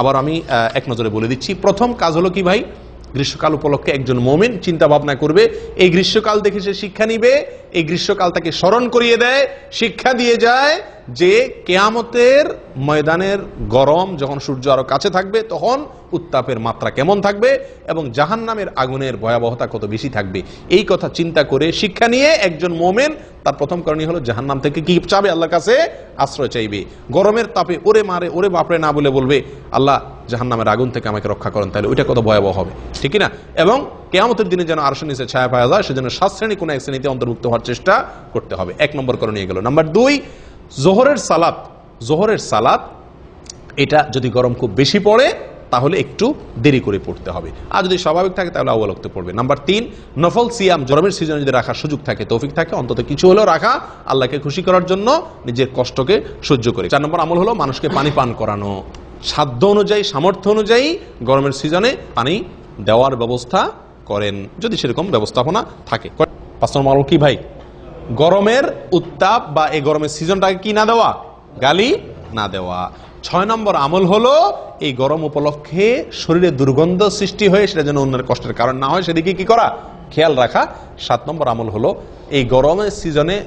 আবার আমি এক নজরে বলে দিচ্ছি প্রথম কাজ হলো কি ভাই গ্রীষ্মকাল উপলক্ষে একজন মোমেন চিন্তা ভাবনা করবে এই গ্রীষ্মকাল দেখে সে শিক্ষা নিবে এই গ্রীষ্মকাল তাকে স্মরণ করিয়ে দেয় শিক্ষা দিয়ে যায় যে কেয়ামতের ময়দানের গরম যখন সূর্য আরো কাছে থাকবে তখন উত্তাপের মাত্রা কেমন থাকবে এবং জাহান নামের আগুনের ভয়াবহতা কত বেশি থাকবে এই কথা চিন্তা করে শিক্ষা নিয়ে একজন মোমেন তার প্রথম কারণই হলো জাহান নাম থেকে কি চাবে আল্লাহর কাছে আশ্রয় চাইবে গরমের তাপে ওরে মারে ওরে বাপরে না বলে বলবে আল্লাহ জাহান্নামের আগুন থেকে আমাকে রক্ষা করেন তাহলে ওইটা কত ভয়াবহ হবে ঠিক না এবং কেয়ামতের দিনে যেন আরো নিচে ছায়া পাওয়া যায় সেজন্য সাত শ্রেণী কোনো এক শ্রেণীতে অন্তর্ভুক্ত হওয়ার চেষ্টা করতে হবে এক নম্বর করে নিয়ে গেল নাম্বার দুই জোহরের সালাত জোহরের সালাত এটা যদি গরম খুব বেশি পড়ে তাহলে একটু দেরি করে পড়তে হবে আর যদি স্বাভাবিক থাকে তাহলে অবলক্ত পড়বে নাম্বার তিন নফল সিয়াম জরমের সিজনে যদি রাখার সুযোগ থাকে তৌফিক থাকে অন্তত কিছু হলেও রাখা আল্লাহকে খুশি করার জন্য নিজের কষ্টকে সহ্য করে চার নম্বর আমল হলো মানুষকে পানি পান করানো সাধ্য অনুযায়ী সামর্থ্য অনুযায়ী গরমের সিজনে পানি দেওয়ার ব্যবস্থা করেন যদি সেরকম ব্যবস্থাপনা থাকে পাঁচ কি ভাই গরমের উত্তাপ বা এই গরমের সিজনটাকে কি না দেওয়া গালি না দেওয়া ছয় নম্বর আমল হলো এই গরম উপলক্ষে শরীরে দুর্গন্ধ সৃষ্টি হয়ে সেটা যেন অন্যের কষ্টের কারণ না হয় সেদিকে কি করা খেয়াল রাখা সাত নম্বর আমল হলো এই গরমের সিজনে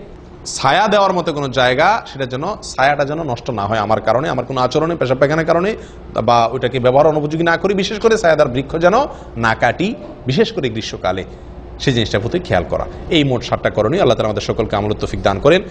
ছায়া দেওয়ার মতো কোনো জায়গা সেটা যেন ছায়াটা যেন নষ্ট না হয় আমার কারণে আমার কোনো আচরণে পেশা পায়খানার কারণে বা ওইটাকে ব্যবহার অনুপযোগী না করি বিশেষ করে ছায়াদার বৃক্ষ যেন না কাটি বিশেষ করে গ্রীষ্মকালে সেই জিনিসটার প্রতি খেয়াল করা এই মোট সাতটা করণীয় আল্লাহ তালা আমাদের সকলকে আমল তফিক দান করেন